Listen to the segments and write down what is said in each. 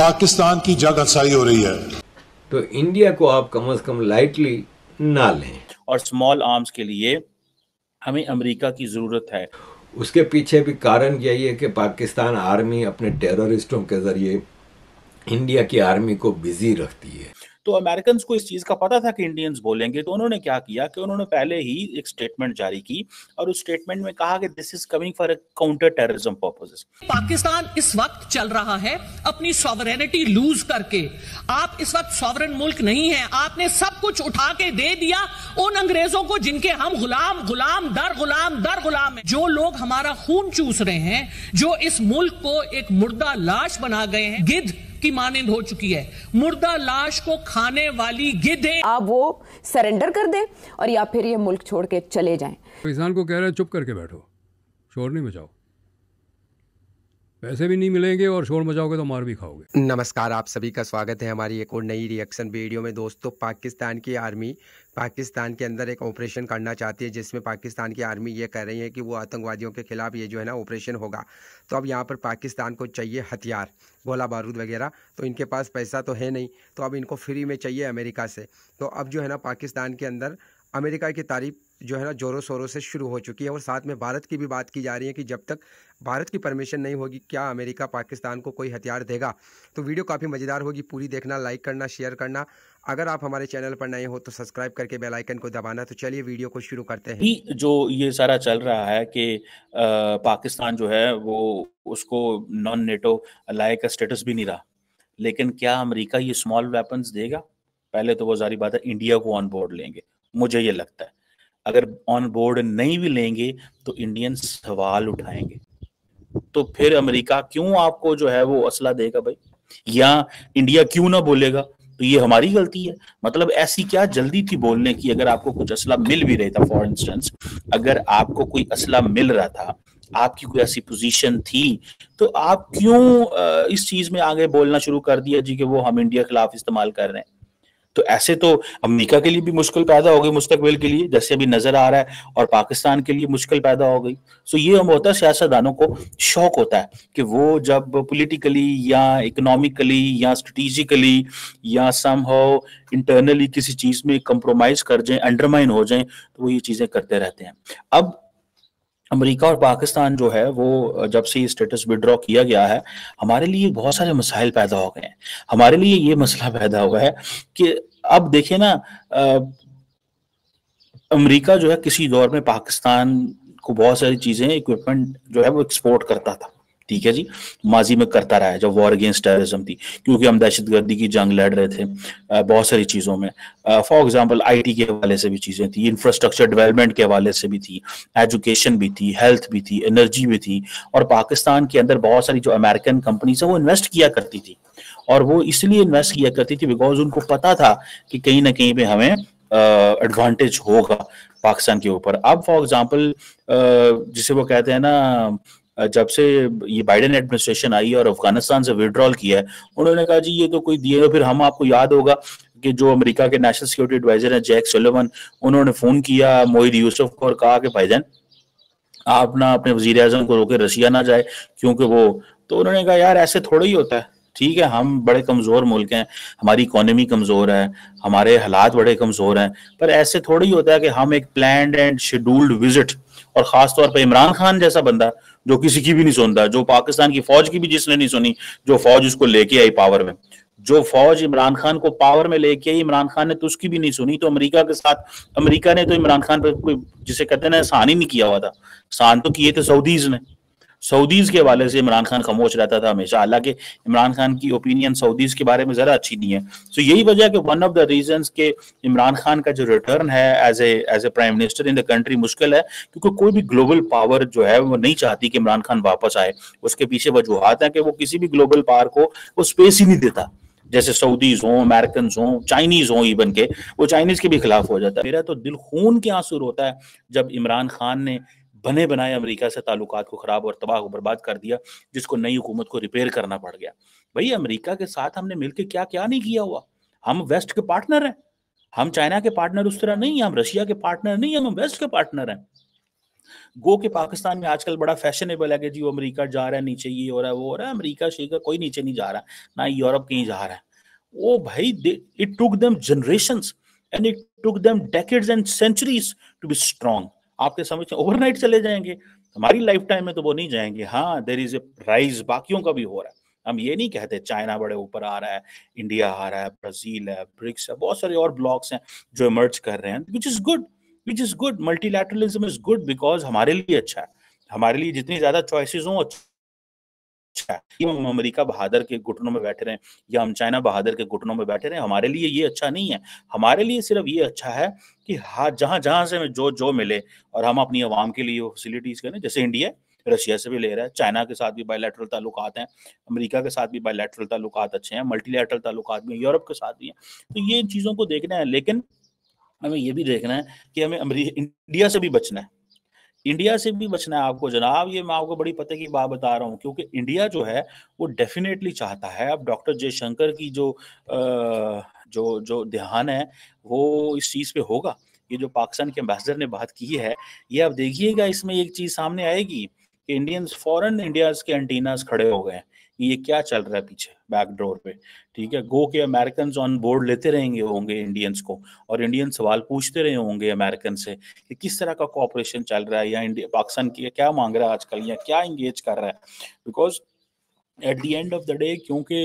पाकिस्तान की जग हंसाई हो रही है तो इंडिया को आप कम अज कम लाइटली ना लें और स्मॉल आर्म्स के लिए हमें अमेरिका की जरूरत है उसके पीछे भी कारण यही है कि पाकिस्तान आर्मी अपने टेररिस्टों के जरिए इंडिया की आर्मी को बिजी रखती है तो अमेरिकन को इस चीज़ का पता था कि इंडियंस बोलेंगे तो उन्होंने क्या किया कि उन्होंने पहले ही एक स्टेटमेंट जारी की और उस स्टेटमेंट में कहा कि this is coming for counter terrorism Pakistan इस वक्त चल रहा है अपनी सॉवरेनिटी लूज करके आप इस वक्त सॉवरन मुल्क नहीं है आपने सब कुछ उठा के दे दिया उन अंग्रेजों को जिनके हम गुलाम गुलाम दर गुलाम दर गुलाम है जो लोग हमारा खून चूस रहे हैं जो इस मुल्क को एक मुर्दा लाश बना गए हैं गिद्ध की मानंद हो चुकी है मुर्दा लाश को खाने वाली गिदे आप वो सरेंडर कर दें और या फिर ये मुल्क छोड़ के चले जाए पाकिस्तान को कह रहे हैं चुप करके बैठो शोर नहीं मचाओ पैसे भी नहीं मिलेंगे और शोर मचाओगे तो मार भी खाओगे नमस्कार आप सभी का स्वागत है हमारी एक और नई रिएक्शन वीडियो में दोस्तों पाकिस्तान की आर्मी पाकिस्तान के अंदर एक ऑपरेशन करना चाहती है जिसमें पाकिस्तान की आर्मी ये कह रही है कि वो आतंकवादियों के खिलाफ ये जो है ना ऑपरेशन होगा तो अब यहाँ पर पाकिस्तान को चाहिए हथियार गोला बारूद वगैरह तो इनके पास पैसा तो है नहीं तो अब इनको फ्री में चाहिए अमेरिका से तो अब जो है ना पाकिस्तान के अंदर अमेरिका की तारीफ जो है ना जोरों शोरों से शुरू हो चुकी है और साथ में भारत की भी बात की जा रही है कि जब तक भारत की परमिशन नहीं होगी क्या अमेरिका पाकिस्तान को कोई हथियार देगा तो वीडियो काफ़ी मज़ेदार होगी पूरी देखना लाइक करना शेयर करना अगर आप हमारे चैनल पर नए हो तो सब्सक्राइब करके बेल आइकन को दबाना तो चलिए वीडियो को शुरू करते हैं जो ये सारा चल रहा है कि पाकिस्तान जो है वो उसको नॉन नेटो लाए का स्टेटस भी नहीं रहा लेकिन क्या अमेरिका ये स्मॉल वेपन्स देगा पहले तो वो जारी बात है इंडिया को ऑन बोर्ड लेंगे मुझे ये लगता है अगर ऑन बोर्ड नहीं भी लेंगे तो इंडियन सवाल उठाएंगे तो फिर अमेरिका क्यों आपको जो है वो असला देगा भाई या इंडिया क्यों ना बोलेगा तो ये हमारी गलती है मतलब ऐसी क्या जल्दी थी बोलने की अगर आपको कुछ असला मिल भी रहा था फॉर इंस्टेंस अगर आपको कोई असला मिल रहा था आपकी कोई ऐसी पोजीशन थी तो आप क्यों इस चीज में आगे बोलना शुरू कर दिया जी कि वो हम इंडिया खिलाफ इस्तेमाल कर रहे हैं तो ऐसे तो अमेरिका के लिए भी मुश्किल पैदा हो गई मुस्तबिल के लिए जैसे अभी नजर आ रहा है और पाकिस्तान के लिए मुश्किल पैदा हो गई सो ये हम होता है सियासतदानों को शौक होता है कि वो जब पोलिटिकली या इकोनॉमिकली या स्ट्रेटिजिकली या सम हो इंटरनली किसी चीज में कंप्रोमाइज कर जाए अंडरमाइन हो जाए तो वो ये चीजें करते रहते हैं अब अमेरिका और पाकिस्तान जो है वो जब से स्टेटस विड्रॉ किया गया है हमारे लिए बहुत सारे मसाइल पैदा हो गए हैं हमारे लिए ये मसला पैदा हुआ है कि अब देखिए ना अमेरिका जो है किसी दौर में पाकिस्तान को बहुत सारी चीजें इक्विपमेंट जो है वो एक्सपोर्ट करता था ठीक है जी माजी में करता रहा है जब वॉर अगेंस्ट टेररिज्म थी क्योंकि हम दहशतगर्दी की जंग लड़ रहे थे बहुत सारी चीज़ों में फॉर एग्जांपल आईटी के हवाले से भी चीज़ें थी इंफ्रास्ट्रक्चर डेवलपमेंट के हवाले से भी थी एजुकेशन भी थी हेल्थ भी थी एनर्जी भी थी और पाकिस्तान के अंदर बहुत सारी जो अमेरिकन कंपनीज है वो इन्वेस्ट किया करती थी और वो इसलिए इन्वेस्ट किया करती थी बिकॉज उनको पता था कि कहीं ना कहीं पे हमें एडवांटेज होगा पाकिस्तान के ऊपर अब फॉर एग्जाम्पल जिसे वो कहते हैं ना जब से ये बाइडेन एडमिनिस्ट्रेशन आई और अफगानिस्तान से विड्रॉल किया है उन्होंने कहा जी ये तो कोई दिए फिर हम आपको याद होगा कि जो अमेरिका के नेशनल सिक्योरिटी एडवाइजर हैं जैक सोलेमन उन्होंने फोन किया मोहिद यूसुफ को और कहा कि भाईजान आप ना अपने वजीर अजम को रोके रसिया ना जाए क्योंकि वो तो उन्होंने कहा यार ऐसे थोड़ा ही होता है ठीक है हम बड़े कमज़ोर मुल्क हैं हमारी इकोनॉमी कमज़ोर है हमारे हालात बड़े कमज़ोर हैं पर ऐसे थोड़ा ही होता है कि हम एक प्लान एंड शेड्यूल्ड विजिट और ख़ास तौर पर इमरान खान जैसा बंदा जो किसी की भी नहीं सुनता जो पाकिस्तान की फौज की भी जिसने नहीं सुनी जो फौज उसको लेके आई पावर में जो फौज इमरान खान को पावर में लेके आई इमरान खान ने तो उसकी भी नहीं सुनी तो अमेरिका के साथ अमेरिका ने तो इमरान खान पर कोई जिसे कहते ना एहसान ही नहीं किया हुआ था एहसान तो किए थे सऊदीज ने सऊदीज के हवाले से इमरान खान खामोश रहता था हमेशा हालांकि इमरान खान की ओपिनियन सऊदीज के बारे में ज़रा अच्छी नहीं है सो so यही वजह है कि वन ऑफ द रीजन के इमरान खान का जो रिटर्न है as a as a prime minister in the country मुश्किल है क्योंकि कोई भी ग्लोबल पावर जो है वो नहीं चाहती कि इमरान खान वापस आए उसके पीछे वजूहत है कि वो किसी भी ग्लोबल पावर को वो स्पेस ही नहीं देता जैसे सऊदीज हों अमेरिकन हों चाइनीज हों इवन के वो चाइनीज के भी खिलाफ हो जाता है मेरा तो दिल खून के आंसू होता है जब इमरान खान ने बने बनाए हम्म। अमेरिका से ताल्लुक को ख़राब और तबाह बर्बाद कर दिया जिसको नई हुकूमत को रिपेयर करना पड़ गया भाई अमेरिका के साथ हमने मिलकर क्या क्या नहीं किया हुआ हम वेस्ट के पार्टनर हैं हम चाइना के पार्टनर उस तरह नहीं हम रशिया के पार्टनर नहीं हम वेस्ट के पार्टनर हैं गो के पाकिस्तान में आजकल बड़ा फैशनेबल है कि जी वो अमरीका जा रहा है नीचे ये हो रहा है वो हो रहा है अमरीका शेखर कोई नीचे नहीं जा रहा ना यूरोप कहीं जा रहा है वो भाई it took them generation and it took them decades and centuries to be strong आपके समझ ओवरनाइट चले जाएंगे हमारी लाइफ टाइम में तो वो नहीं जाएंगे हाँ देर इज ए राइज बाकियों का भी हो रहा है हम ये नहीं कहते चाइना बड़े ऊपर आ रहा है इंडिया आ रहा है ब्राजील है ब्रिक्स है बहुत सारे और ब्लॉक्स हैं जो इमर्ज कर रहे हैं which is good which is good multilateralism is good because हमारे लिए अच्छा है हमारे लिए जितनी ज्यादा चॉइसिस हों अच्छा अच्छा है हम अमेरिका बहादुर के घुटनों में बैठे रहे या हम चाइना बहादुर के घुटनों में बैठे रहे हमारे लिए ये अच्छा नहीं है हमारे लिए सिर्फ ये अच्छा है कि हाँ जहां जहां से हमें जो जो मिले और हम अपनी आवाम के लिए फैसिलिटीज करें जैसे इंडिया रशिया से भी ले रहा है चाइना के साथ भी बायोलेटरल ताल्लुक हैं अमेरिका के साथ भी बायोलेटरल ताल्लुक अच्छे हैं मल्टीलेटरल ताल्लुक भी हैं यूरोप के साथ भी हैं तो ये चीज़ों को देखना है लेकिन हमें ये भी देखना है कि हमें इंडिया से भी बचना है इंडिया से भी बचना है आपको जनाब ये मैं आपको बड़ी पते की बात बता रहा हूँ क्योंकि इंडिया जो है वो डेफिनेटली चाहता है अब डॉक्टर जयशंकर की जो जो जो ध्यान है वो इस चीज़ पे होगा ये जो पाकिस्तान के अम्बेसडर ने बात की है ये आप देखिएगा इसमें एक चीज़ सामने आएगी कि इंडियंस फॉरन इंडिया के एंटीनास खड़े हो गए ये क्या चल रहा है पीछे बैकडोर पे ठीक है गो के अमेरिकन ऑन बोर्ड लेते रहेंगे होंगे इंडियंस को और इंडियन सवाल पूछते रहे होंगे अमेरिकन से कि किस तरह का कॉपरेशन चल रहा है या इंडिया पाकिस्तान की क्या मांग रहा है आजकल या क्या इंगेज कर रहा है because at the end of the day क्योंकि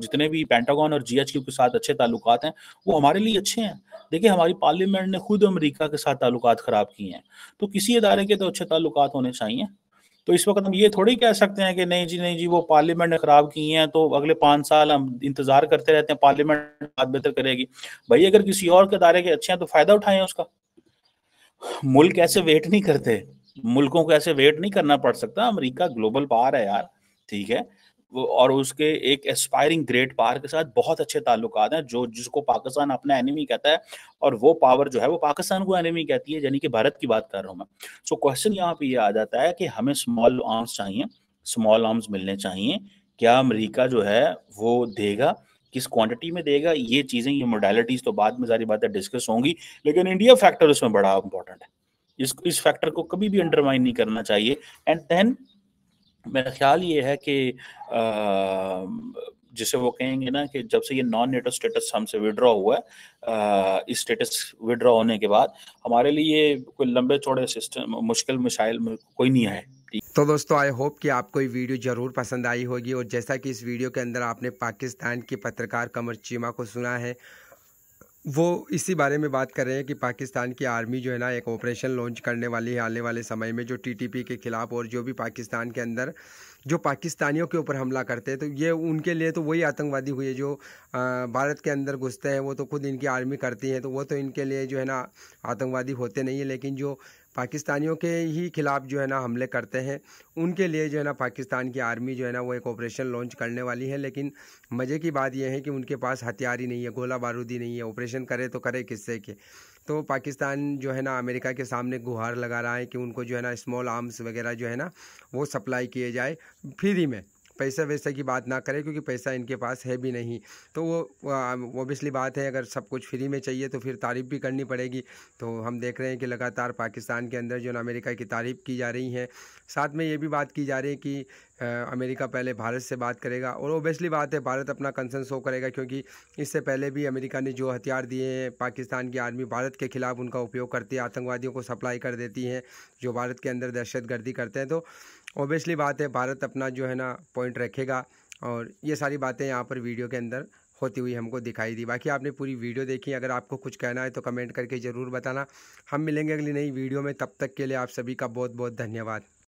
जितने भी पेंटागॉन और जी के साथ अच्छे ताल्लुक हैं वो हमारे लिए अच्छे हैं देखिए हमारी पार्लियामेंट ने खुद अमेरिका के साथ ताल्लुक ख़राब किए हैं तो किसी इदारे के तो अच्छे ताल्लुक होने चाहिए तो इस वक्त हम ये थोड़ी कह सकते हैं कि नहीं जी नहीं जी वो पार्लियामेंट ने खराब किए हैं तो अगले पांच साल हम इंतजार करते रहते हैं पार्लियामेंट बात बेहतर करेगी भाई अगर किसी और के दायरे के अच्छे हैं तो फायदा उठाएं उसका मुल्क ऐसे वेट नहीं करते मुल्कों को ऐसे वेट नहीं करना पड़ सकता अमरीका ग्लोबल पावर है यार ठीक है और उसके एक एस्पायरिंग ग्रेट पावर के साथ बहुत अच्छे ताल्लुक हैं जो जिसको पाकिस्तान अपना एनिमी कहता है और वो पावर जो है वो पाकिस्तान को एनिमी कहती है यानी कि भारत की बात कर रहा हूँ मैं सो क्वेश्चन यहाँ पे ये आ जाता है कि हमें स्मॉल आर्म्स चाहिए स्मॉल आर्म्स मिलने चाहिए क्या अमरीका जो है वो देगा किस क्वांटिटी में देगा ये चीज़ें ये मोडालिटीज़ तो बाद में सारी बातें डिस्कस होंगी लेकिन इंडिया फैक्टर उसमें बड़ा इंपॉर्टेंट है इस इस फैक्टर को कभी भी अंडरमाइन नहीं करना चाहिए एंड देन मेरा ख्याल ये है कि जिसे वो कहेंगे ना कि जब से ये नॉन नेटो स्टेटस हमसे विड्रॉ हुआ है इस स्टेटस विड्रॉ होने के बाद हमारे लिए कोई लंबे चौड़े सिस्टम मुश्किल मिसाइल कोई नहीं आए तो दोस्तों आई होप कि आपको ये वीडियो जरूर पसंद आई होगी और जैसा कि इस वीडियो के अंदर आपने पाकिस्तान के पत्रकार कमर चीमा को सुना है वो इसी बारे में बात कर रहे हैं कि पाकिस्तान की आर्मी जो है ना एक ऑपरेशन लॉन्च करने वाली है आने वाले समय में जो टीटीपी के ख़िलाफ़ और जो भी पाकिस्तान के अंदर जो पाकिस्तानियों के ऊपर हमला करते हैं तो ये उनके लिए तो वही आतंकवादी हुए जो भारत के अंदर घुसते हैं वो तो खुद इनकी आर्मी करती है तो वो तो इनके लिए जो है ना आतंकवादी होते नहीं हैं लेकिन जो पाकिस्तानियों के ही खिलाफ जो है ना हमले करते हैं उनके लिए जो है ना पाकिस्तान की आर्मी जो है ना वो एक ऑपरेशन लॉन्च करने वाली है लेकिन मज़े की बात यह है कि उनके पास हथियार ही नहीं है गोला बारूदी नहीं है ऑपरेशन करे तो करे किससे के तो पाकिस्तान जो है ना अमेरिका के सामने गुहार लगा रहा है कि उनको जो है ना स्मॉल आर्म्स वगैरह जो है ना वो सप्लाई किए जाए फ्री में पैसा वैसा की बात ना करें क्योंकि पैसा इनके पास है भी नहीं तो वो ओबियसली बात है अगर सब कुछ फ्री में चाहिए तो फिर तारीफ़ भी करनी पड़ेगी तो हम देख रहे हैं कि लगातार पाकिस्तान के अंदर जो अमेरिका की तारीफ़ की जा रही है साथ में ये भी बात की जा रही है कि अमेरिका पहले भारत से बात करेगा और ओबियसली बात है भारत अपना कंसर्न शो करेगा क्योंकि इससे पहले भी अमेरिका ने जो हथियार दिए हैं पाकिस्तान की आर्मी भारत के ख़िलाफ़ उनका उपयोग करती है आतंकवादियों को सप्लाई कर देती हैं जो भारत के अंदर दहशतगर्दी करते हैं तो ऑब्वियसली बात है भारत अपना जो है ना पॉइंट रखेगा और ये सारी बातें यहाँ पर वीडियो के अंदर होती हुई हमको दिखाई दी बाकी आपने पूरी वीडियो देखी अगर आपको कुछ कहना है तो कमेंट करके ज़रूर बताना हम मिलेंगे अगली नई वीडियो में तब तक के लिए आप सभी का बहुत बहुत धन्यवाद